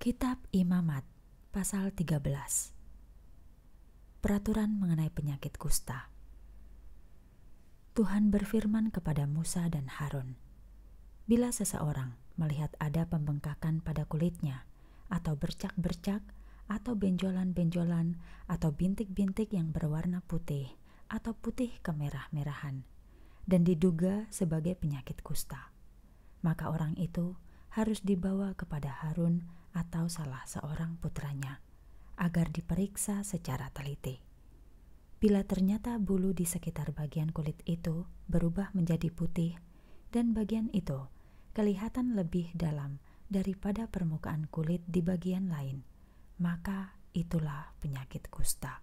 Kitab Imamat pasal 13 Peraturan mengenai penyakit kusta Tuhan berfirman kepada Musa dan Harun Bila seseorang melihat ada pembengkakan pada kulitnya atau bercak-bercak atau benjolan-benjolan atau bintik-bintik yang berwarna putih atau putih kemerah-merahan dan diduga sebagai penyakit kusta maka orang itu harus dibawa kepada Harun atau salah seorang putranya agar diperiksa secara teliti. Bila ternyata bulu di sekitar bagian kulit itu berubah menjadi putih dan bagian itu kelihatan lebih dalam daripada permukaan kulit di bagian lain, maka itulah penyakit kusta.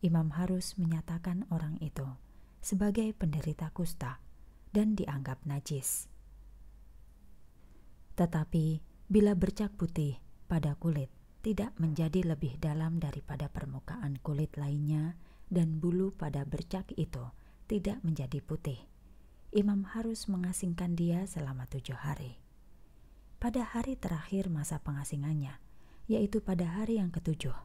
Imam harus menyatakan orang itu sebagai penderita kusta dan dianggap najis. Tetapi bila bercak putih pada kulit tidak menjadi lebih dalam daripada permukaan kulit lainnya dan bulu pada bercak itu tidak menjadi putih. Imam harus mengasingkan dia selama tujuh hari. Pada hari terakhir masa pengasingannya, yaitu pada hari yang ketujuh,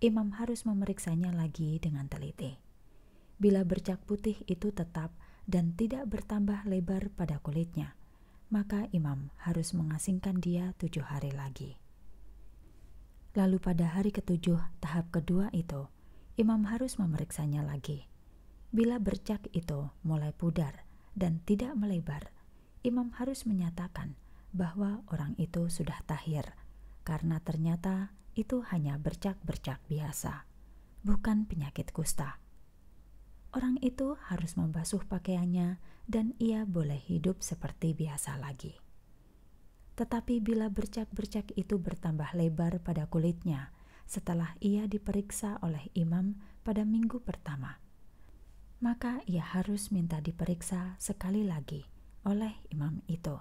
imam harus memeriksanya lagi dengan teliti. Bila bercak putih itu tetap dan tidak bertambah lebar pada kulitnya, maka imam harus mengasingkan dia tujuh hari lagi. Lalu pada hari ketujuh, tahap kedua itu, imam harus memeriksanya lagi. Bila bercak itu mulai pudar dan tidak melebar, imam harus menyatakan bahwa orang itu sudah tahir, karena ternyata itu hanya bercak-bercak biasa, bukan penyakit kusta. Orang itu harus membasuh pakaiannya, dan ia boleh hidup seperti biasa lagi. Tetapi bila bercak-bercak itu bertambah lebar pada kulitnya, setelah ia diperiksa oleh imam pada minggu pertama, maka ia harus minta diperiksa sekali lagi oleh imam itu.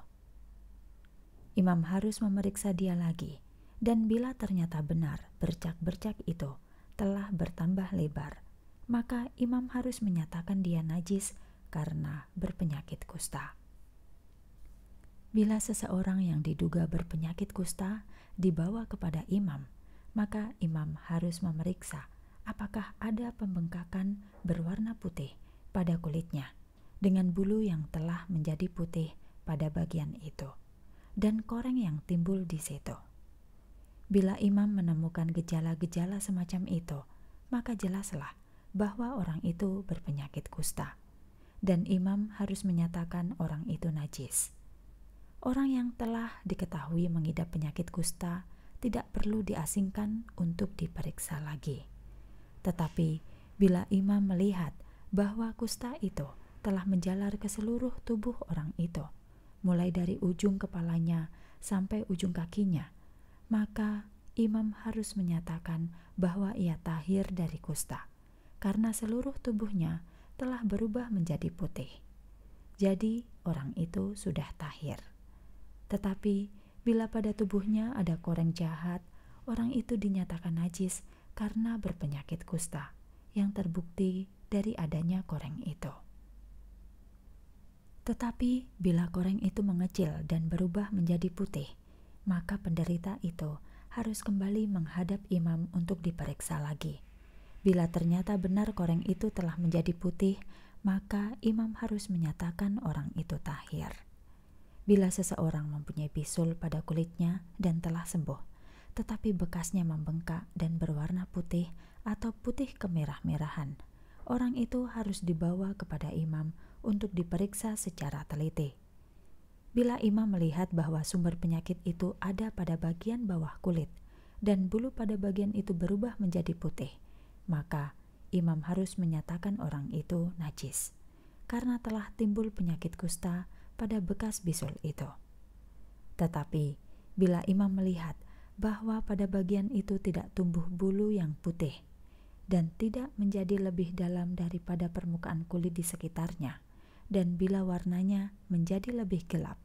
Imam harus memeriksa dia lagi, dan bila ternyata benar bercak-bercak itu telah bertambah lebar, maka imam harus menyatakan dia najis karena berpenyakit kusta. Bila seseorang yang diduga berpenyakit kusta dibawa kepada imam, maka imam harus memeriksa apakah ada pembengkakan berwarna putih pada kulitnya dengan bulu yang telah menjadi putih pada bagian itu dan koreng yang timbul di situ. Bila imam menemukan gejala-gejala semacam itu, maka jelaslah bahwa orang itu berpenyakit kusta, dan imam harus menyatakan orang itu najis. Orang yang telah diketahui mengidap penyakit kusta tidak perlu diasingkan untuk diperiksa lagi. Tetapi bila imam melihat bahwa kusta itu telah menjalar ke seluruh tubuh orang itu, mulai dari ujung kepalanya sampai ujung kakinya, maka imam harus menyatakan bahwa ia tahir dari kusta karena seluruh tubuhnya telah berubah menjadi putih. Jadi, orang itu sudah tahir. Tetapi, bila pada tubuhnya ada koreng jahat, orang itu dinyatakan najis karena berpenyakit kusta yang terbukti dari adanya koreng itu. Tetapi, bila koreng itu mengecil dan berubah menjadi putih, maka penderita itu harus kembali menghadap imam untuk diperiksa lagi Bila ternyata benar koreng itu telah menjadi putih, maka imam harus menyatakan orang itu tahir. Bila seseorang mempunyai bisul pada kulitnya dan telah sembuh, tetapi bekasnya membengkak dan berwarna putih atau putih kemerah-merahan, orang itu harus dibawa kepada imam untuk diperiksa secara teliti. Bila imam melihat bahwa sumber penyakit itu ada pada bagian bawah kulit dan bulu pada bagian itu berubah menjadi putih, maka imam harus menyatakan orang itu najis karena telah timbul penyakit kusta pada bekas bisul itu. Tetapi bila imam melihat bahwa pada bagian itu tidak tumbuh bulu yang putih dan tidak menjadi lebih dalam daripada permukaan kulit di sekitarnya, dan bila warnanya menjadi lebih gelap,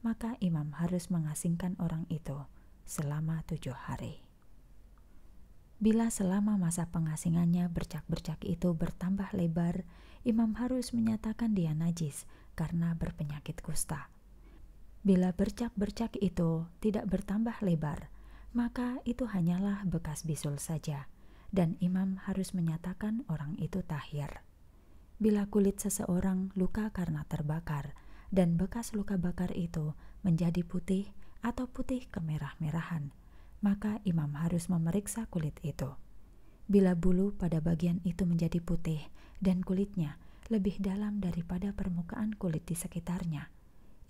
maka imam harus mengasingkan orang itu selama tujuh hari. Bila selama masa pengasingannya bercak-bercak itu bertambah lebar, imam harus menyatakan dia najis karena berpenyakit kusta. Bila bercak-bercak itu tidak bertambah lebar, maka itu hanyalah bekas bisul saja, dan imam harus menyatakan orang itu tahir. Bila kulit seseorang luka karena terbakar, dan bekas luka bakar itu menjadi putih atau putih kemerah-merahan, maka imam harus memeriksa kulit itu. Bila bulu pada bagian itu menjadi putih dan kulitnya lebih dalam daripada permukaan kulit di sekitarnya,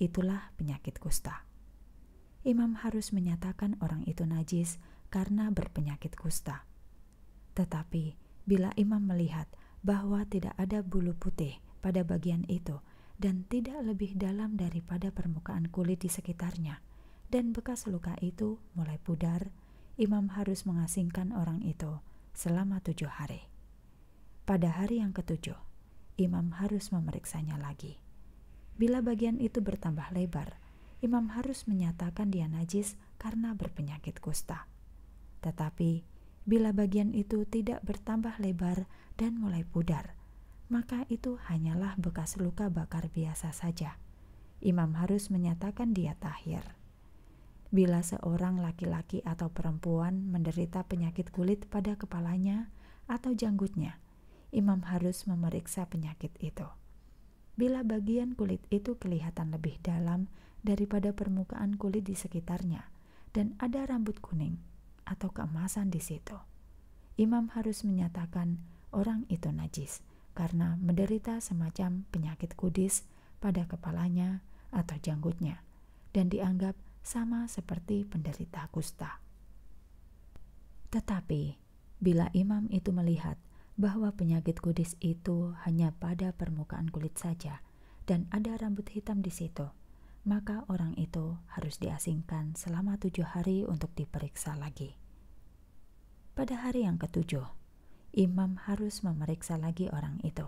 itulah penyakit kusta. Imam harus menyatakan orang itu najis karena berpenyakit kusta. Tetapi bila imam melihat bahwa tidak ada bulu putih pada bagian itu dan tidak lebih dalam daripada permukaan kulit di sekitarnya, dan bekas luka itu mulai pudar, imam harus mengasingkan orang itu selama tujuh hari. Pada hari yang ketujuh, imam harus memeriksanya lagi. Bila bagian itu bertambah lebar, imam harus menyatakan dia najis karena berpenyakit kusta. Tetapi, bila bagian itu tidak bertambah lebar dan mulai pudar, maka itu hanyalah bekas luka bakar biasa saja. Imam harus menyatakan dia tahir bila seorang laki-laki atau perempuan menderita penyakit kulit pada kepalanya atau janggutnya, imam harus memeriksa penyakit itu. Bila bagian kulit itu kelihatan lebih dalam daripada permukaan kulit di sekitarnya dan ada rambut kuning atau keemasan di situ, imam harus menyatakan orang itu najis karena menderita semacam penyakit kudis pada kepalanya atau janggutnya dan dianggap sama seperti penderita kusta. Tetapi, bila imam itu melihat bahwa penyakit kudis itu hanya pada permukaan kulit saja dan ada rambut hitam di situ, maka orang itu harus diasingkan selama tujuh hari untuk diperiksa lagi. Pada hari yang ketujuh, imam harus memeriksa lagi orang itu.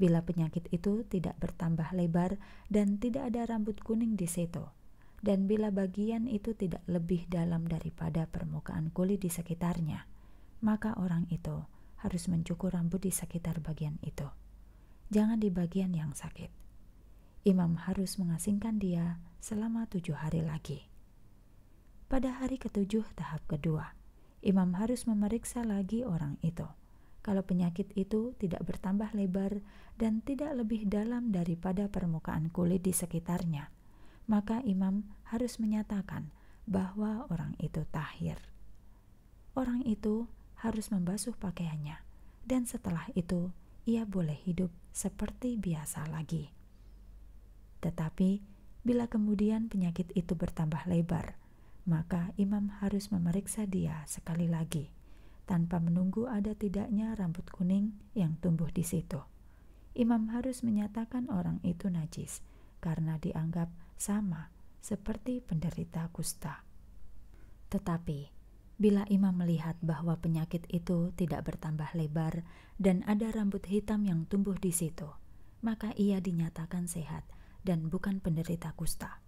Bila penyakit itu tidak bertambah lebar dan tidak ada rambut kuning di situ, dan bila bagian itu tidak lebih dalam daripada permukaan kulit di sekitarnya, maka orang itu harus mencukur rambut di sekitar bagian itu. Jangan di bagian yang sakit. Imam harus mengasingkan dia selama tujuh hari lagi. Pada hari ketujuh tahap kedua, imam harus memeriksa lagi orang itu. Kalau penyakit itu tidak bertambah lebar dan tidak lebih dalam daripada permukaan kulit di sekitarnya, maka imam harus menyatakan bahwa orang itu tahir. Orang itu harus membasuh pakaiannya, dan setelah itu ia boleh hidup seperti biasa lagi. Tetapi bila kemudian penyakit itu bertambah lebar, maka imam harus memeriksa dia sekali lagi tanpa menunggu ada tidaknya rambut kuning yang tumbuh di situ. Imam harus menyatakan orang itu najis karena dianggap sama seperti penderita kusta. Tetapi, bila imam melihat bahwa penyakit itu tidak bertambah lebar dan ada rambut hitam yang tumbuh di situ, maka ia dinyatakan sehat dan bukan penderita kusta.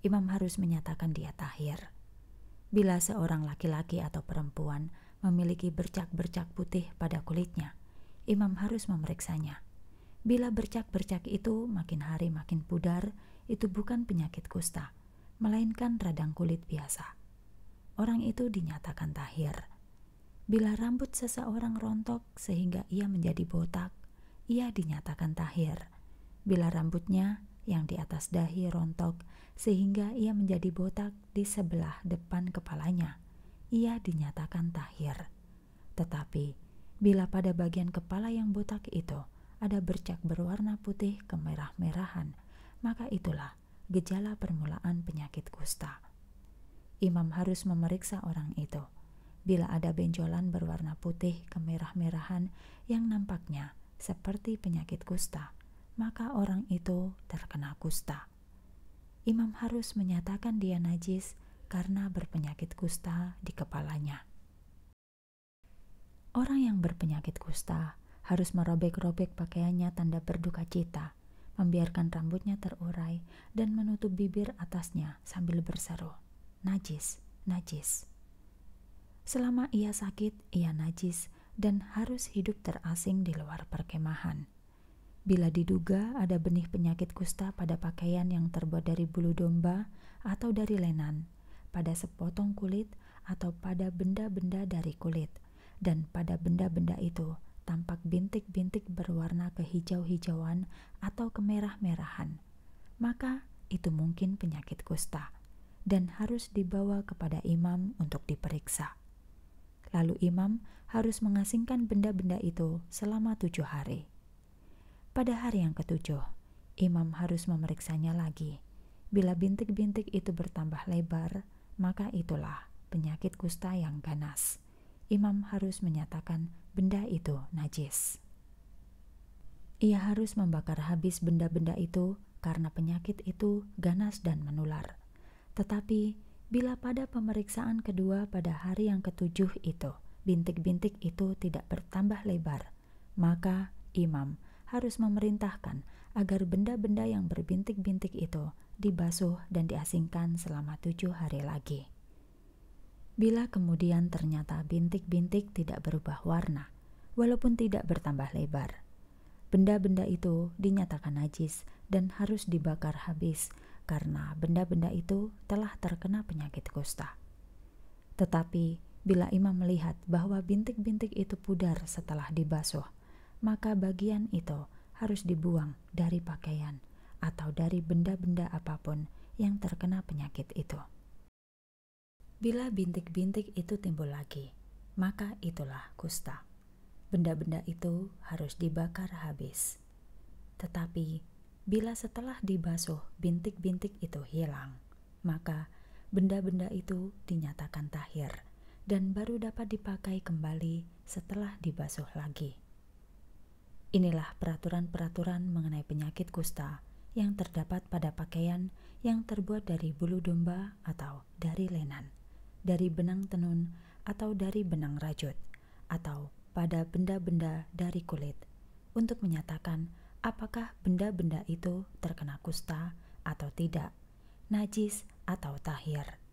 Imam harus menyatakan dia tahir. Bila seorang laki-laki atau perempuan memiliki bercak-bercak putih pada kulitnya, imam harus memeriksanya. Bila bercak-bercak itu makin hari makin pudar, itu bukan penyakit kusta, melainkan radang kulit biasa. Orang itu dinyatakan tahir. Bila rambut seseorang rontok sehingga ia menjadi botak, ia dinyatakan tahir. Bila rambutnya yang di atas dahi rontok sehingga ia menjadi botak di sebelah depan kepalanya, ia dinyatakan tahir. Tetapi, bila pada bagian kepala yang botak itu ada bercak berwarna putih kemerah-merahan maka itulah gejala permulaan penyakit kusta. Imam harus memeriksa orang itu. Bila ada benjolan berwarna putih kemerah-merahan yang nampaknya seperti penyakit kusta, maka orang itu terkena kusta. Imam harus menyatakan dia najis karena berpenyakit kusta di kepalanya. Orang yang berpenyakit kusta harus merobek-robek pakaiannya tanda berduka cita membiarkan rambutnya terurai dan menutup bibir atasnya sambil berseru, "Najis, najis!" Selama ia sakit, ia najis dan harus hidup terasing di luar perkemahan. Bila diduga ada benih penyakit kusta pada pakaian yang terbuat dari bulu domba atau dari lenan, pada sepotong kulit atau pada benda-benda dari kulit, dan pada benda-benda itu tampak bintik-bintik berwarna kehijau-hijauan atau kemerah-merahan, maka itu mungkin penyakit kusta dan harus dibawa kepada imam untuk diperiksa. Lalu imam harus mengasingkan benda-benda itu selama tujuh hari. Pada hari yang ketujuh, imam harus memeriksanya lagi. Bila bintik-bintik itu bertambah lebar, maka itulah penyakit kusta yang ganas. Imam harus menyatakan benda itu najis. Ia harus membakar habis benda-benda itu karena penyakit itu ganas dan menular. Tetapi bila pada pemeriksaan kedua pada hari yang ketujuh itu bintik-bintik itu tidak bertambah lebar, maka imam harus memerintahkan agar benda-benda yang berbintik-bintik itu dibasuh dan diasingkan selama tujuh hari lagi. Bila kemudian ternyata bintik-bintik tidak berubah warna, walaupun tidak bertambah lebar, benda-benda itu dinyatakan najis dan harus dibakar habis karena benda-benda itu telah terkena penyakit kusta. Tetapi bila imam melihat bahwa bintik-bintik itu pudar setelah dibasuh, maka bagian itu harus dibuang dari pakaian atau dari benda-benda apapun yang terkena penyakit itu. Bila bintik-bintik itu timbul lagi, maka itulah kusta. Benda-benda itu harus dibakar habis. Tetapi, bila setelah dibasuh bintik-bintik itu hilang, maka benda-benda itu dinyatakan tahir dan baru dapat dipakai kembali setelah dibasuh lagi. Inilah peraturan-peraturan mengenai penyakit kusta yang terdapat pada pakaian yang terbuat dari bulu domba atau dari lenan dari benang tenun atau dari benang rajut, atau pada benda-benda dari kulit, untuk menyatakan apakah benda-benda itu terkena kusta atau tidak, najis atau tahir.